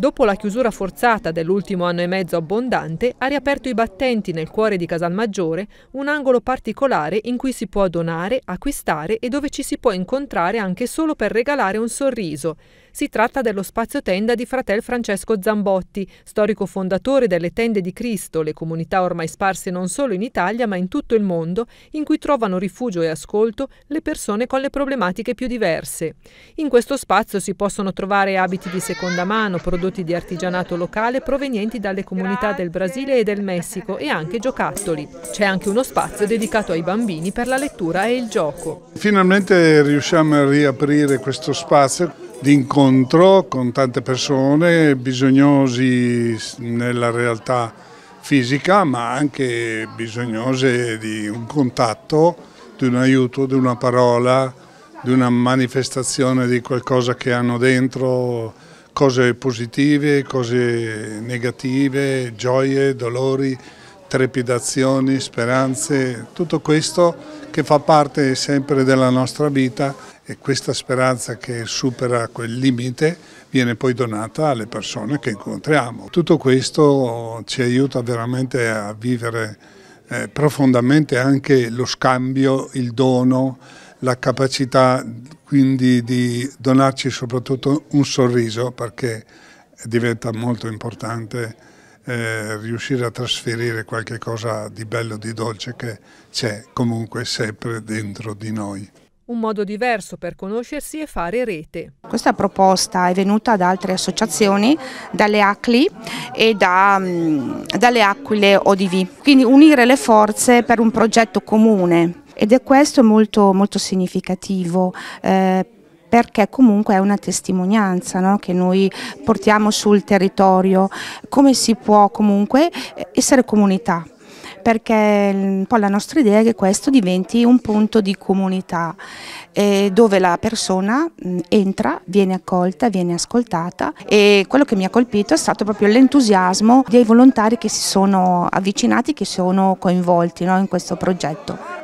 Dopo la chiusura forzata dell'ultimo anno e mezzo abbondante, ha riaperto i battenti nel cuore di Casalmaggiore, un angolo particolare in cui si può donare, acquistare e dove ci si può incontrare anche solo per regalare un sorriso. Si tratta dello spazio tenda di fratel Francesco Zambotti, storico fondatore delle Tende di Cristo, le comunità ormai sparse non solo in Italia ma in tutto il mondo, in cui trovano rifugio e ascolto le persone con le problematiche più diverse. In questo spazio si possono trovare abiti di seconda mano, prodotti di artigianato locale provenienti dalle comunità del Brasile e del Messico e anche giocattoli. C'è anche uno spazio dedicato ai bambini per la lettura e il gioco. Finalmente riusciamo a riaprire questo spazio di incontro con tante persone bisognosi nella realtà fisica ma anche bisognose di un contatto, di un aiuto, di una parola, di una manifestazione di qualcosa che hanno dentro, cose positive, cose negative, gioie, dolori, trepidazioni, speranze, tutto questo che fa parte sempre della nostra vita e questa speranza che supera quel limite viene poi donata alle persone che incontriamo. Tutto questo ci aiuta veramente a vivere eh, profondamente anche lo scambio, il dono, la capacità quindi di donarci soprattutto un sorriso perché diventa molto importante eh, riuscire a trasferire qualche cosa di bello, di dolce che c'è comunque sempre dentro di noi un modo diverso per conoscersi e fare rete. Questa proposta è venuta da altre associazioni, dalle ACLI e da, mm, dalle Aquile ODV, quindi unire le forze per un progetto comune ed è questo molto, molto significativo. Eh, perché comunque è una testimonianza no? che noi portiamo sul territorio, come si può comunque eh, essere comunità perché mm, un po' la nostra idea è che questo diventi un punto di comunità eh, dove la persona mh, mm, entra, viene accolta, viene ascoltata e quello che mi ha colpito è stato proprio l'entusiasmo dei volontari che si sono avvicinati, che sono coinvolti no, in questo progetto.